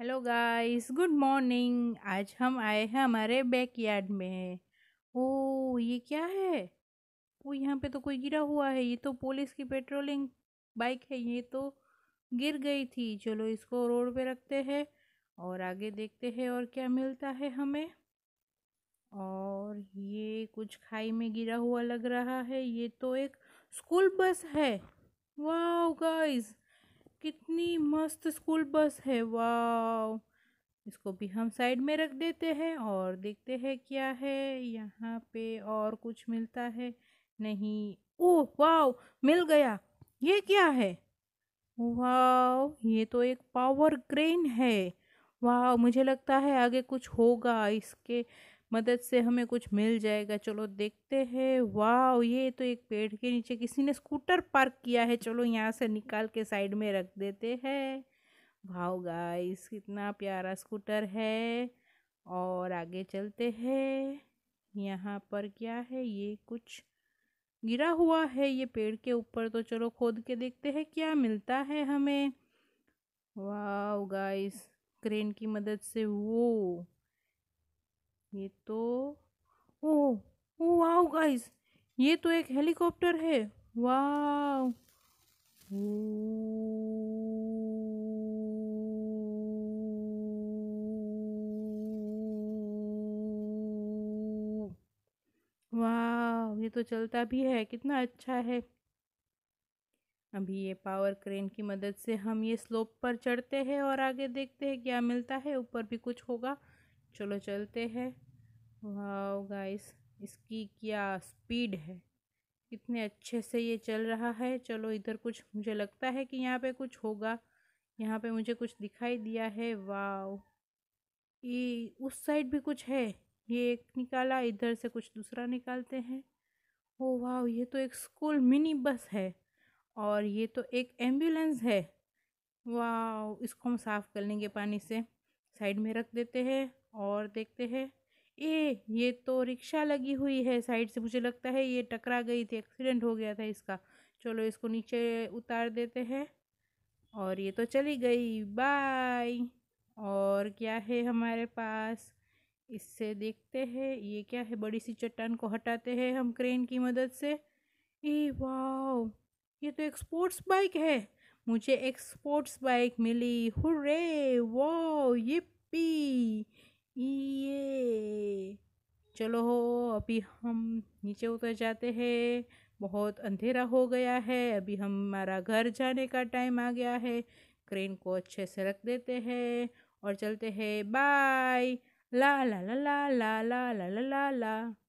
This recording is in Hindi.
हेलो गाइस गुड मॉर्निंग आज हम आए हैं हमारे बैक यार्ड में ओ ये क्या है वो यहाँ पे तो कोई गिरा हुआ है ये तो पुलिस की पेट्रोलिंग बाइक है ये तो गिर गई थी चलो इसको रोड पे रखते हैं और आगे देखते हैं और क्या मिलता है हमें और ये कुछ खाई में गिरा हुआ लग रहा है ये तो एक स्कूल बस है वाह गाइस कितनी मस्त स्कूल बस है वाह इसको भी हम साइड में रख देते हैं और देखते हैं क्या है यहाँ पे और कुछ मिलता है नहीं ओह वाह मिल गया ये क्या है वाह ये तो एक पावर ग्रेन है वाह मुझे लगता है आगे कुछ होगा इसके मदद से हमें कुछ मिल जाएगा चलो देखते हैं वाह ये तो एक पेड़ के नीचे किसी ने स्कूटर पार्क किया है चलो यहाँ से निकाल के साइड में रख देते हैं भाव गाइस कितना प्यारा स्कूटर है और आगे चलते हैं यहाँ पर क्या है ये कुछ गिरा हुआ है ये पेड़ के ऊपर तो चलो खोद के देखते हैं क्या मिलता है हमें वाह गाइस क्रेन की मदद से वो ये तो ओ ओ वाओ गाइस ये तो एक हेलीकॉप्टर है वाओ वाह ये तो चलता भी है कितना अच्छा है अभी ये पावर क्रेन की मदद से हम ये स्लोप पर चढ़ते हैं और आगे देखते हैं क्या मिलता है ऊपर भी कुछ होगा चलो चलते हैं वाओ गाइस इसकी क्या स्पीड है कितने अच्छे से ये चल रहा है चलो इधर कुछ मुझे लगता है कि यहाँ पे कुछ होगा यहाँ पे मुझे कुछ दिखाई दिया है वाह ये उस साइड भी कुछ है ये एक निकाला इधर से कुछ दूसरा निकालते हैं ओ वाह ये तो एक स्कूल मिनी बस है और ये तो एक एम्बुलेंस है वाह इसको हम साफ़ कर लेंगे पानी से साइड में रख देते हैं और देखते हैं ए ये तो रिक्शा लगी हुई है साइड से मुझे लगता है ये टकरा गई थी एक्सीडेंट हो गया था इसका चलो इसको नीचे उतार देते हैं और ये तो चली गई बाय और क्या है हमारे पास इससे देखते हैं ये क्या है बड़ी सी चट्टान को हटाते हैं हम क्रेन की मदद से ए वाह ये तो एक स्पोर्ट्स बाइक है मुझे एक स्पोर्ट्स बाइक मिली हुर्रे वो ये पी ये चलो हो अभी हम नीचे उतर जाते हैं बहुत अंधेरा हो गया है अभी हमारा घर जाने का टाइम आ गया है क्रेन को अच्छे से रख देते हैं और चलते हैं बाय ला ला ला ला ला ला ला ला ला ला